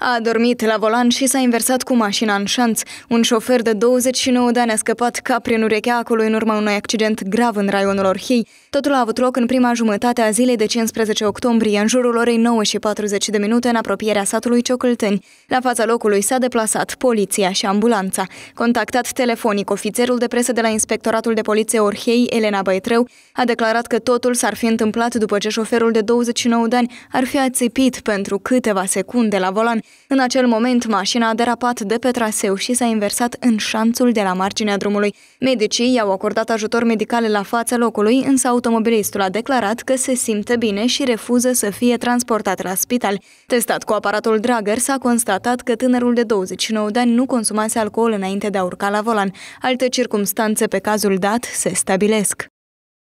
A adormit la volan și s-a inversat cu mașina în șanț. Un șofer de 29 de ani a scăpat ca prin urechea acolo în urma unui accident grav în raionul Orhei. Totul a avut loc în prima jumătate a zilei de 15 octombrie, în jurul orei 9 și 40 de minute, în apropierea satului Ciocâlteni. La fața locului s-a deplasat poliția și ambulanța. Contactat telefonic, ofițerul de presă de la Inspectoratul de Poliție Orhei, Elena Băetreu, a declarat că totul s-ar fi întâmplat după ce șoferul de 29 de ani ar fi ațipit pentru câteva secunde la volan în acel moment, mașina a derapat de pe traseu și s-a inversat în șanțul de la marginea drumului. Medicii i-au acordat ajutor medical la fața locului, însă automobilistul a declarat că se simte bine și refuză să fie transportat la spital. Testat cu aparatul Drager, s-a constatat că tânărul de 29 de ani nu consumase alcool înainte de a urca la volan. Alte circumstanțe pe cazul dat se stabilesc.